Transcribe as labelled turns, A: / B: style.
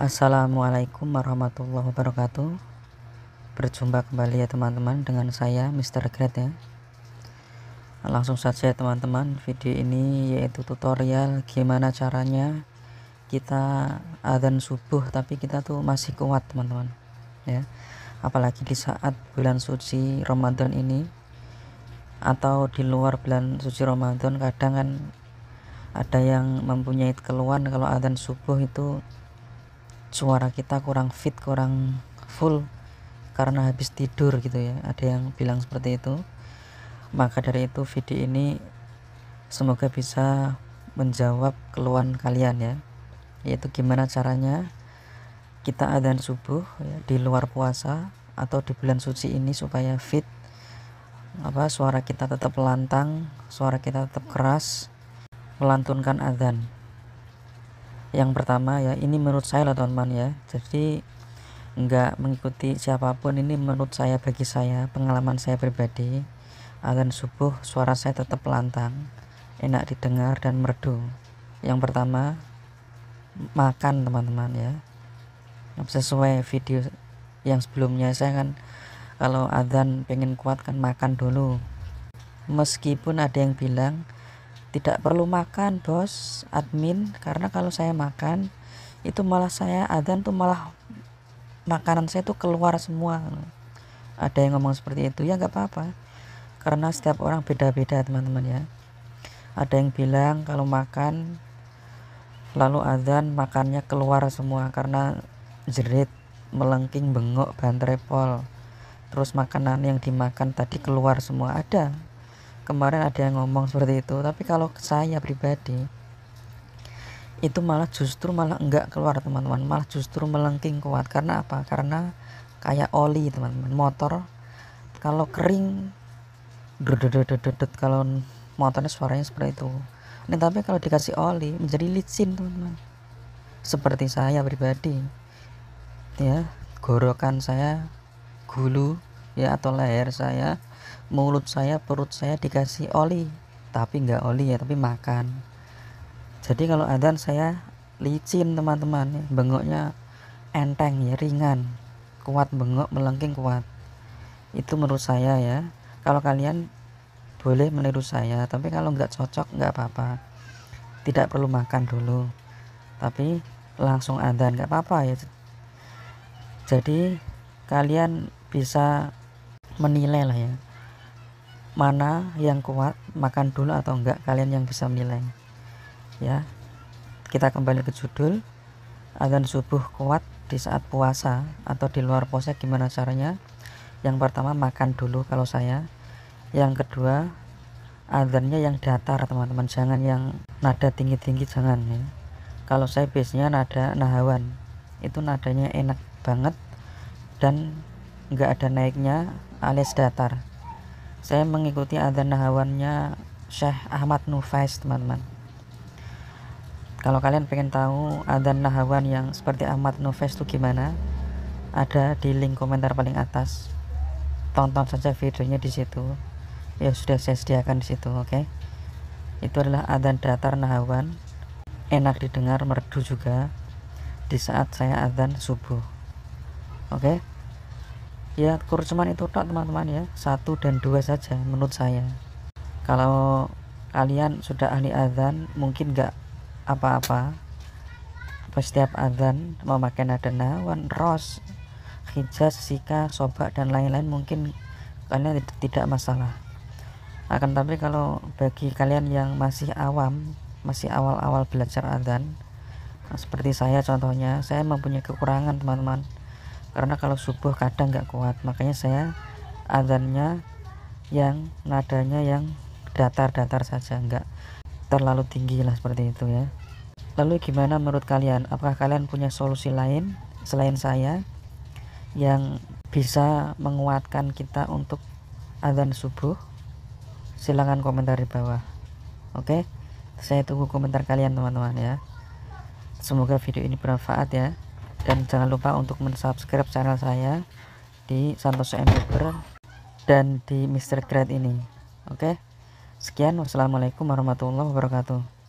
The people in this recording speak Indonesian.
A: Assalamualaikum warahmatullahi wabarakatuh Berjumpa kembali ya teman-teman dengan saya Mr. Gret ya Langsung saja ya teman-teman video ini yaitu tutorial gimana caranya kita adzan subuh tapi kita tuh masih kuat teman-teman ya apalagi di saat bulan suci Ramadan ini atau di luar bulan suci Ramadan kadang kan ada yang mempunyai keluhan kalau adzan subuh itu suara kita kurang fit kurang full karena habis tidur gitu ya ada yang bilang seperti itu maka dari itu video ini semoga bisa menjawab keluhan kalian ya yaitu gimana caranya kita adzan subuh ya, di luar puasa atau di bulan suci ini supaya fit apa suara kita tetap lantang suara kita tetap keras melantunkan adzan yang pertama ya ini menurut saya lah teman-teman ya jadi nggak mengikuti siapapun ini menurut saya bagi saya pengalaman saya pribadi agan subuh suara saya tetap lantang enak didengar dan merdu yang pertama makan teman-teman ya sesuai video yang sebelumnya saya kan kalau adzan pengen kuat kan makan dulu meskipun ada yang bilang tidak perlu makan bos admin karena kalau saya makan itu malah saya adzan tuh malah makanan saya tuh keluar semua ada yang ngomong seperti itu ya nggak apa-apa karena setiap orang beda-beda teman-teman ya ada yang bilang kalau makan lalu azan makannya keluar semua karena jerit melengking bengok bantrepol terus makanan yang dimakan tadi keluar semua ada kemarin ada yang ngomong seperti itu tapi kalau saya pribadi itu malah justru malah enggak keluar teman-teman malah justru melengking kuat karena apa karena kayak oli teman-teman motor kalau kering dedet kalau motornya suaranya seperti itu Nah, tapi kalau dikasih oli menjadi licin teman-teman. Seperti saya pribadi, ya gorokan saya, gulu ya atau leher saya mulut saya perut saya dikasih oli tapi nggak oli ya tapi makan jadi kalau adzan saya licin teman-teman bengoknya enteng ya ringan kuat bengok melengking kuat itu menurut saya ya kalau kalian boleh meniru saya tapi kalau nggak cocok nggak apa-apa tidak perlu makan dulu tapi langsung adzan nggak apa-apa ya jadi kalian bisa menilai lah ya mana yang kuat makan dulu atau enggak kalian yang bisa menilai ya kita kembali ke judul agar subuh kuat di saat puasa atau di luar puasa gimana caranya yang pertama makan dulu kalau saya yang kedua adanya yang datar teman-teman jangan yang nada tinggi-tinggi jangan ya kalau saya biasanya nada nahawan itu nadanya enak banget dan enggak ada naiknya alias datar saya mengikuti adzan nahawannya Syekh Ahmad Nufais teman-teman kalau kalian pengen tahu adzan nahawan yang seperti Ahmad Nufais itu gimana ada di link komentar paling atas tonton saja videonya di situ ya sudah saya sediakan di situ oke okay? itu adalah adzan datar nahawan enak didengar merdu juga di saat saya adzan subuh oke okay? ya kur cuman itu tak teman-teman ya satu dan dua saja menurut saya kalau kalian sudah ahli azan mungkin nggak apa-apa pas setiap azan memakai nada nawan ros hijaz sika sobak dan lain-lain mungkin kalian tidak masalah akan tapi kalau bagi kalian yang masih awam masih awal-awal belajar azan seperti saya contohnya saya mempunyai kekurangan teman-teman karena kalau subuh kadang nggak kuat makanya saya adanya yang nadanya yang datar-datar saja nggak terlalu tinggi lah seperti itu ya lalu gimana menurut kalian apakah kalian punya solusi lain selain saya yang bisa menguatkan kita untuk adzan subuh silahkan komentar di bawah oke saya tunggu komentar kalian teman-teman ya semoga video ini bermanfaat ya dan jangan lupa untuk mensubscribe channel saya di Santoso Ember dan di Mr. Grad ini oke sekian wassalamualaikum warahmatullahi wabarakatuh